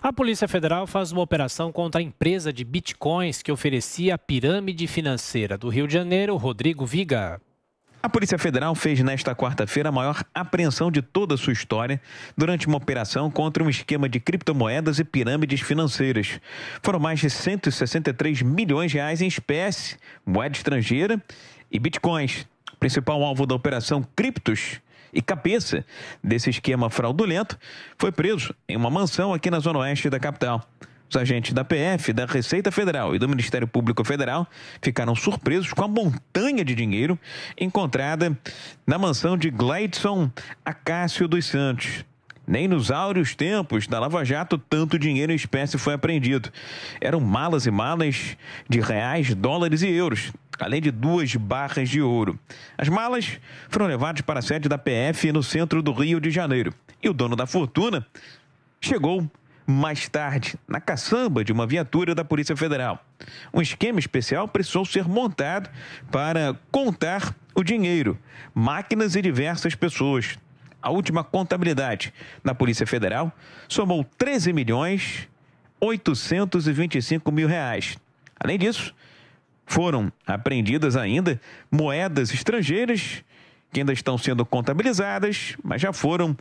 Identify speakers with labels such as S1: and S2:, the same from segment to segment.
S1: A Polícia Federal faz uma operação contra a empresa de bitcoins que oferecia a pirâmide financeira do Rio de Janeiro, Rodrigo Viga. A Polícia Federal fez nesta quarta-feira a maior apreensão de toda a sua história durante uma operação contra um esquema de criptomoedas e pirâmides financeiras. Foram mais de 163 milhões de reais em espécie, moeda estrangeira e bitcoins. O principal alvo da operação Criptos e cabeça desse esquema fraudulento, foi preso em uma mansão aqui na zona oeste da capital. Os agentes da PF, da Receita Federal e do Ministério Público Federal ficaram surpresos com a montanha de dinheiro encontrada na mansão de Gleidson Acácio dos Santos, nem nos áureos tempos da Lava Jato tanto dinheiro em espécie foi apreendido. Eram malas e malas de reais, dólares e euros, além de duas barras de ouro. As malas foram levadas para a sede da PF no centro do Rio de Janeiro. E o dono da fortuna chegou mais tarde, na caçamba de uma viatura da Polícia Federal. Um esquema especial precisou ser montado para contar o dinheiro, máquinas e diversas pessoas. A última contabilidade na Polícia Federal somou 13 milhões 825 mil reais. Além disso, foram apreendidas ainda moedas estrangeiras que ainda estão sendo contabilizadas, mas já foram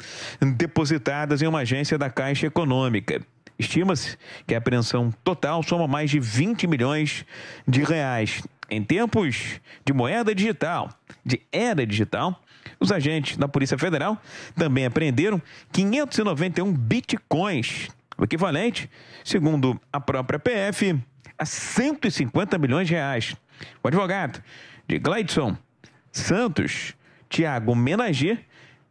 S1: depositadas em uma agência da Caixa Econômica. Estima-se que a apreensão total soma mais de 20 milhões de reais. Em tempos de moeda digital, de era digital, os agentes da Polícia Federal também apreenderam 591 bitcoins, o equivalente, segundo a própria PF, a 150 milhões de reais. O advogado de Gleidson Santos, Tiago Menager,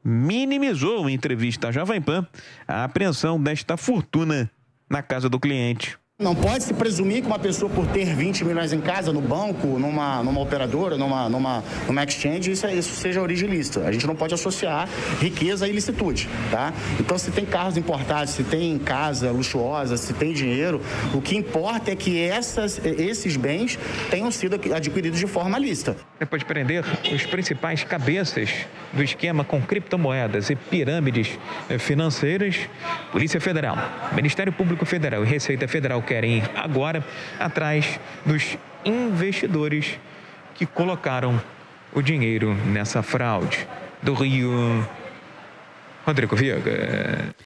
S1: minimizou em entrevista à Jovem Pan a apreensão desta fortuna
S2: na casa do cliente. Não pode se presumir que uma pessoa por ter 20 milhões em casa, no banco, numa, numa operadora, numa, numa, numa exchange, isso, é, isso seja origem lícita. A gente não pode associar riqueza à ilicitude, tá? Então, se tem carros importados, se tem casa luxuosa, se tem dinheiro, o que importa é que essas, esses bens tenham sido adquiridos de forma lícita. Depois de prender os principais cabeças do
S1: esquema com criptomoedas e pirâmides eh, financeiras, Polícia Federal, Ministério Público Federal e Receita Federal querem ir agora atrás dos investidores que colocaram o dinheiro nessa fraude. Do Rio, Rodrigo Viega.